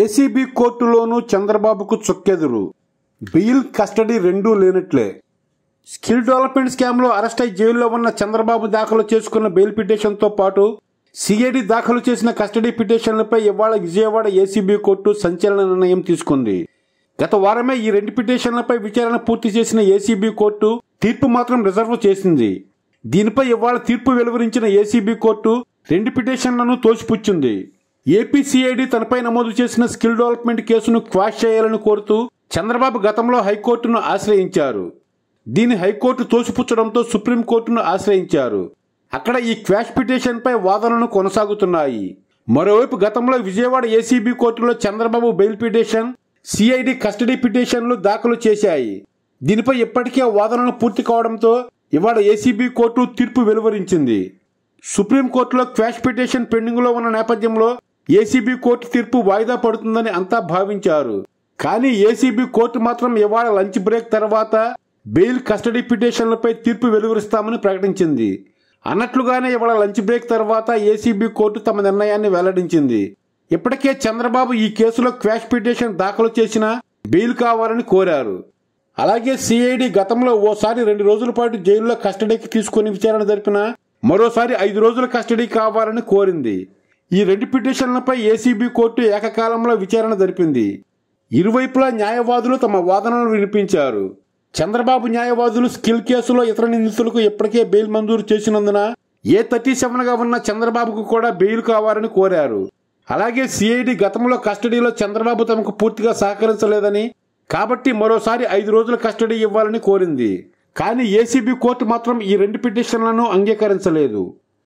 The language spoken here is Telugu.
ఏసీబీ కోర్టులోనూ చంద్రబాబుకు చుక్కెదురు బియిల్ కస్టడీ రెండూ లేనట్లే స్కిల్ డెవలప్మెంట్ స్కామ్లో అరెస్ట్ అయి జైల్లో ఉన్న చంద్రబాబు దాఖలు చేసుకున్న బెయిల్ పిటిషన్తో పాటు సిఐడి దాఖలు చేసిన కస్టడీ పిటిషన్లపై ఇవాళ విజయవాడ ఏసీబీ కోర్టు సంచలన నిర్ణయం తీసుకుంది గత వారమే ఈ రెండు పిటిషన్లపై విచారణ పూర్తి చేసిన ఏసీబీ కోర్టు తీర్పు మాత్రం రిజర్వ్ చేసింది దీనిపై ఇవాళ తీర్పు వెలువరించిన ఏసీబీ కోర్టు రెండు పిటిషన్లను తోసిపుచ్చింది ఏపీసీఐడి తనపై నమోదు చేసిన స్కిల్ డెవలప్మెంట్ కేసును క్వాష్ చేయాలని కోరుతూ చంద్రబాబు గతంలో హైకోర్టును ఆశ్రయించారు దీని హైకోర్టు తోసిపుచ్చడంతో సుప్రీంకోర్టును ఆశ్రయించారు అక్కడ ఈ క్వాష్ పిటిషన్పై వాదనలు కొనసాగుతున్నాయి మరోవైపు గతంలో విజయవాడ ఏసీబీ కోర్టులో Chandrababu bail petition CID custody పిటిషన్లు దాఖలు చేశాయి దీనిపై ఇప్పటికే వాదనలు పూర్తి కావడంతో ఇవాళ ఏసీబీ కోర్టు తీర్పు వెలువరించింది సుప్రీంకోర్టులో క్వాష్ పిటిషన్ పెండింగ్లో ఉన్న నేపథ్యంలో ఏసీబీ కోర్టు తీర్పు వాయిదా పడుతుందని అంతా భావించారు కానీ ఏసీబీ కోర్టు మాత్రం ఇవాళ లంచ్ బ్రేక్ తర్వాత బెయిల్ కస్టడీ పిటిషన్లపై తీర్పు వెలువరిస్తామని ప్రకటించింది అన్నట్లుగానే ఇవాళ లంచ్ బ్రేక్ తర్వాత ఏసీబీ కోర్టు తమ నిర్ణయాన్ని వెల్లడించింది ఇప్పటికే చంద్రబాబు ఈ కేసులో క్వాష్ పిటిషన్ దాఖలు చేసిన బెయిల్ కావాలని కోరారు అలాగే సిఐడి గతంలో ఓసారి రెండు రోజుల పాటు జైల్లో కస్టడీకి తీసుకుని విచారణ జరిపిన మరోసారి ఐదు రోజుల కస్టడీ కావాలని కోరింది ఈ రెండు పిటిషన్లపై ఏసీబీ కోర్టు ఏకకాలంలో విచారణ జరిపింది ఇరువైపులా న్యాయవాదులు తమ వాదనలు వినిపించారు చంద్రబాబు న్యాయవాదులు స్కిల్ కేసులో ఇతర నిందితులకు ఇప్పటికే బెయిల్ మంజూరు చేసినందున ఏ థర్టీ సెవెన్గా ఉన్న చంద్రబాబుకు కూడా బెయిల్ కావాలని కోరారు అలాగే సిఐడి గతంలో కస్టడీలో చంద్రబాబు తమకు పూర్తిగా సహకరించలేదని కాబట్టి మరోసారి ఐదు రోజుల కస్టడీ ఇవ్వాలని కోరింది కానీ ఏసీబీ కోర్టు మాత్రం ఈ రెండు పిటిషన్లను అంగీకరించలేదు